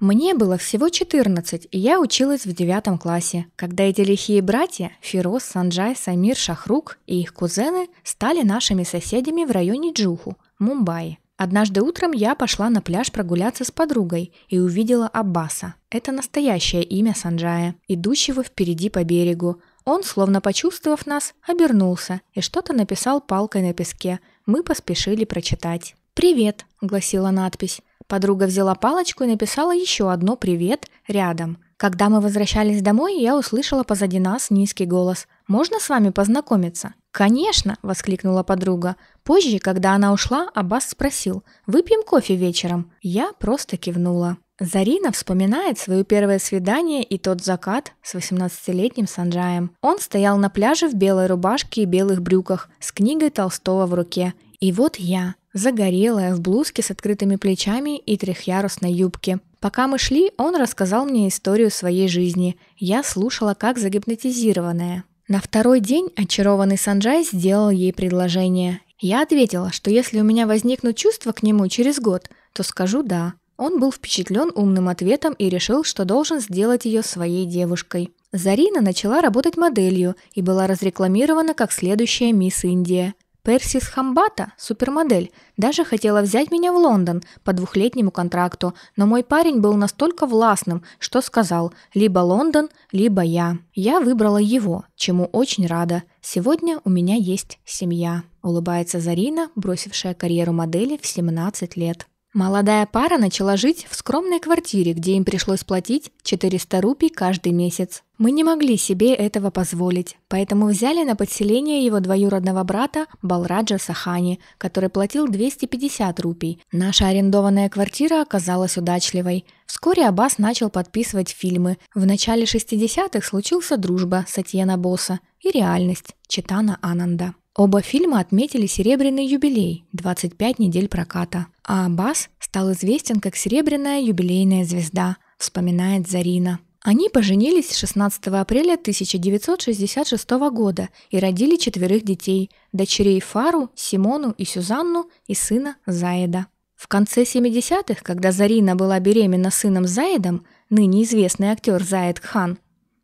Мне было всего 14, и я училась в девятом классе, когда эти лихие братья Фироз, Санджай, Самир, Шахрук и их кузены стали нашими соседями в районе Джуху, Мумбаи. Однажды утром я пошла на пляж прогуляться с подругой и увидела Аббаса. Это настоящее имя Санджая, идущего впереди по берегу. Он, словно почувствовав нас, обернулся и что-то написал палкой на песке. Мы поспешили прочитать. «Привет», — гласила надпись. Подруга взяла палочку и написала еще одно «Привет» рядом. Когда мы возвращались домой, я услышала позади нас низкий голос. «Можно с вами познакомиться?» «Конечно!» – воскликнула подруга. Позже, когда она ушла, Аббас спросил, «Выпьем кофе вечером?» Я просто кивнула. Зарина вспоминает свое первое свидание и тот закат с 18-летним Санджаем. Он стоял на пляже в белой рубашке и белых брюках с книгой Толстого в руке. И вот я, загорелая, в блузке с открытыми плечами и трехъярусной юбке. Пока мы шли, он рассказал мне историю своей жизни. Я слушала как загипнотизированная. На второй день очарованный Санджай сделал ей предложение. Я ответила, что если у меня возникнут чувства к нему через год, то скажу «да». Он был впечатлен умным ответом и решил, что должен сделать ее своей девушкой. Зарина начала работать моделью и была разрекламирована как следующая мисс Индия. Персис Хамбата, супермодель, даже хотела взять меня в Лондон по двухлетнему контракту, но мой парень был настолько властным, что сказал «либо Лондон, либо я». Я выбрала его, чему очень рада. Сегодня у меня есть семья», – улыбается Зарина, бросившая карьеру модели в 17 лет. Молодая пара начала жить в скромной квартире, где им пришлось платить 400 рупий каждый месяц. Мы не могли себе этого позволить, поэтому взяли на подселение его двоюродного брата Балраджа Сахани, который платил 250 рупий. Наша арендованная квартира оказалась удачливой. Вскоре Аббас начал подписывать фильмы. В начале 60-х случился «Дружба» Сатьена Босса и «Реальность» Читана Ананда. Оба фильма отметили серебряный юбилей – 25 недель проката, а Аббас стал известен как серебряная юбилейная звезда, вспоминает Зарина. Они поженились 16 апреля 1966 года и родили четверых детей – дочерей Фару, Симону и Сюзанну и сына Заеда. В конце 70-х, когда Зарина была беременна сыном Заедом, ныне известный актер Заед Кхан,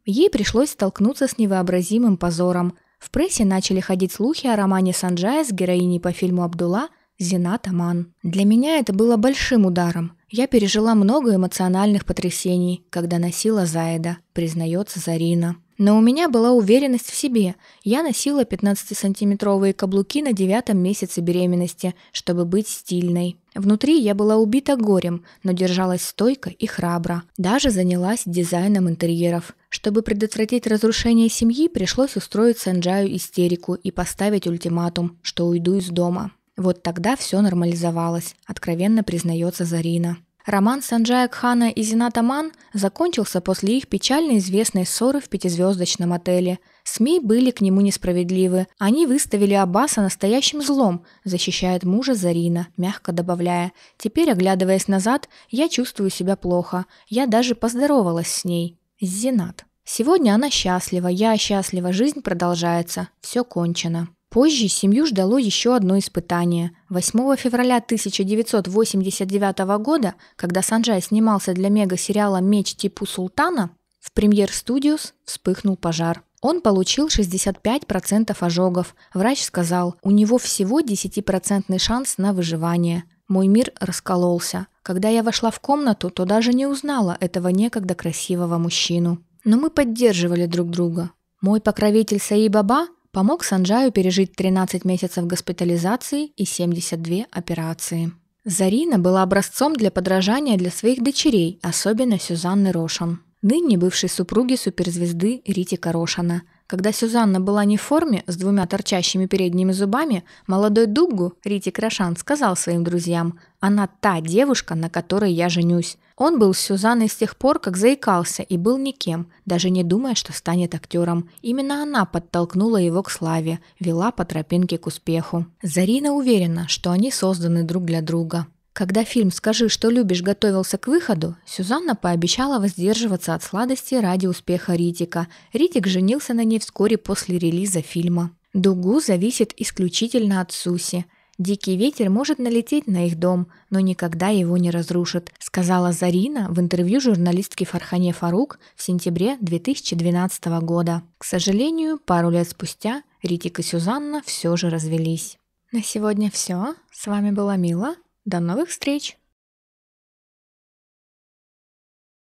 ей пришлось столкнуться с невообразимым позором. В прессе начали ходить слухи о романе Санджая с героиней по фильму «Абдулла», Зинат Аман. Для меня это было большим ударом. Я пережила много эмоциональных потрясений, когда носила Заида, признается Зарина. Но у меня была уверенность в себе. Я носила 15-сантиметровые каблуки на девятом месяце беременности, чтобы быть стильной. Внутри я была убита горем, но держалась стойко и храбро. Даже занялась дизайном интерьеров. Чтобы предотвратить разрушение семьи, пришлось устроить Санджаю истерику и поставить ультиматум, что уйду из дома. Вот тогда все нормализовалось, откровенно признается Зарина. Роман Санджая Кхана и Зината Ман закончился после их печально известной ссоры в пятизвездочном отеле. СМИ были к нему несправедливы. Они выставили Аббаса настоящим злом, защищает мужа Зарина, мягко добавляя. «Теперь, оглядываясь назад, я чувствую себя плохо. Я даже поздоровалась с ней. С Зинат. Сегодня она счастлива, я счастлива, жизнь продолжается, все кончено». Позже семью ждало еще одно испытание. 8 февраля 1989 года, когда Санджай снимался для мега-сериала «Меч типу султана», в премьер Studios вспыхнул пожар. Он получил 65% ожогов. Врач сказал, у него всего 10% шанс на выживание. Мой мир раскололся. Когда я вошла в комнату, то даже не узнала этого некогда красивого мужчину. Но мы поддерживали друг друга. Мой покровитель Саи Баба – помог Санджаю пережить 13 месяцев госпитализации и 72 операции. Зарина была образцом для подражания для своих дочерей, особенно Сюзанны Рошан, ныне бывшей супруги суперзвезды Ритика Рошана, когда Сюзанна была не в форме, с двумя торчащими передними зубами, молодой Дубгу Рити Крашан, сказал своим друзьям, «Она та девушка, на которой я женюсь». Он был с Сюзанной с тех пор, как заикался и был никем, даже не думая, что станет актером. Именно она подтолкнула его к славе, вела по тропинке к успеху. Зарина уверена, что они созданы друг для друга. Когда фильм «Скажи, что любишь» готовился к выходу, Сюзанна пообещала воздерживаться от сладости ради успеха Ритика. Ритик женился на ней вскоре после релиза фильма. Дугу зависит исключительно от Суси. «Дикий ветер может налететь на их дом, но никогда его не разрушит», сказала Зарина в интервью журналистке Фархане Фарук в сентябре 2012 года. К сожалению, пару лет спустя Ритик и Сюзанна все же развелись. На сегодня все. С вами была Мила. До новых встреч!